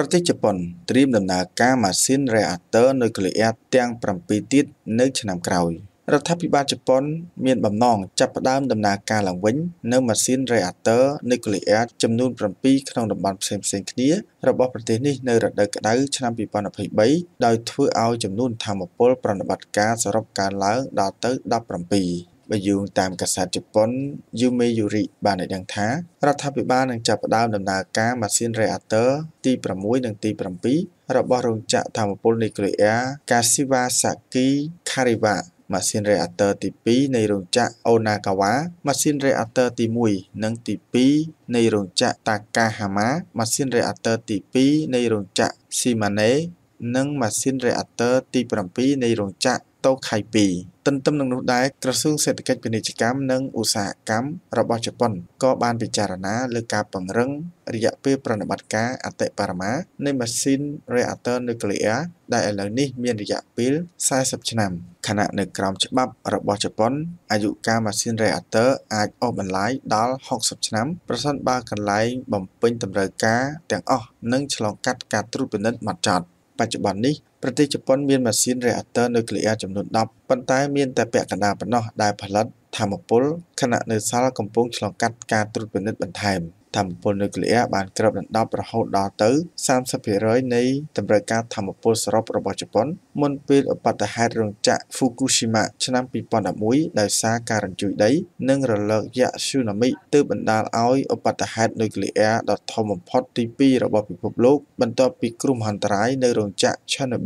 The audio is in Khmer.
ប្រទេសជប៉ុនត្រៀមដំណើរការម៉ាស៊ីន reactor នុយក្លេអ៊ែរទាំង7ទៀតនៅឆ្នាំក្រោយរដ្ឋាភិបាលជប៉ុនមានបំណងចាប់ផ្ដើមដំណើរការឡើងវិញនៅម៉ាស៊ីន reactor នុយក្លេអ៊ែរចំនួន7ក្នុងតំបន់ផ្សេងៗគ្នារបស់ប្រទេសនេះនៅរដូវក្តៅឆ្នាំ2023ដោយធ្វើឲ្យចំនួនធម្មពលប្រណិបត្តិការសរុបកើនឡើងដល់ទៅ17បើយោងតាមកាសែតជប៉ុន Yomiuri យូរីបានឲ្យដឹងថារដ្ឋាភិបាលនឹងចាប់ផ្ដើមដំណើរការម៉ាស៊ីនរេអាទ័រទី6និងទី7របស់រោងចក្រធម្មពលនុយក្លេអ៊ែរ Kashiwazaki Kariwa ម៉ាស៊ីនរេអាទ័រទី2នៃរោងចក្រ Onagawa ម៉ាស៊ីនរេអាទ័រទី1និងទី2នៃរោងចក្រ Takahama ម៉ាស៊ីនរេអាទ័រទី2នៃរោងចក្រ Shimane និងម៉ាស៊ីនរេអាទ័រទី7នៃរោងចក្រតូខៃ2ទន្ទឹមនឹងនោះដែរក្រសួងសេដ្ឋកិច្ចពាណិជ្ជកម្មនិងឧស្សាហកម្មរបស់ជប៉ុនក៏បានពិចារណាលើការពង្រឹងរយៈពេលប្រណិបត្តិការអតិបរមានៃម៉ាស៊ីន reactor nuclear ដែលឥឡូវនេះ មានរយៈពេល40ឆ្នាំខណៈនៅក្រោមច្បាប់របស់ជប៉ុនអាយុកាលម៉ាស៊ីន reactor អាចអូសបន្លាយដល់60ឆ្នាំប្រសិន បើ កន្លែងបំពេញតម្រូវការទាំងអស់និងឆ្លងកាត់ការត្រួតពិនិត្យម៉ត់ចត់បច្ចុប្បន្ននេះប្រទេសជប៉ុនមានម៉ាស៊ីន reactor នុយក្លេអ៊ែរចំនួន10ប៉ុន្តែមានតែពាក់កណ្ដាលប៉ុណ្ណោះដែលផលិតធម្មពលខណៈនៅសាល់កំពុងឆ្លងកាត់ការត្រួតពិនិត្យបន្ថែមធម្មពលនុយក្លេអ៊ែរបានគ្របដណ្ដប់រហូតដល់ទៅ30%នៃតម្រូវការធម្មពលសរុបរបស់ជប៉ុនមុនពេលឧបត្តិហេតុរោងចក្រ Fukushima ឆ្នាំ2011ដោយសារការរញ្ជួយដីនិងរលកយក្ស tsunami ទើបបណ្ដាលឲ្យឧបត្តិហេតុនុយក្លេអ៊ែរដ៏ធំបំផុតទី2របស់ពិភពលោកបន្ទាប់ពីគ្រោះមហន្តរាយនៅរោងចក្រ Chernobyl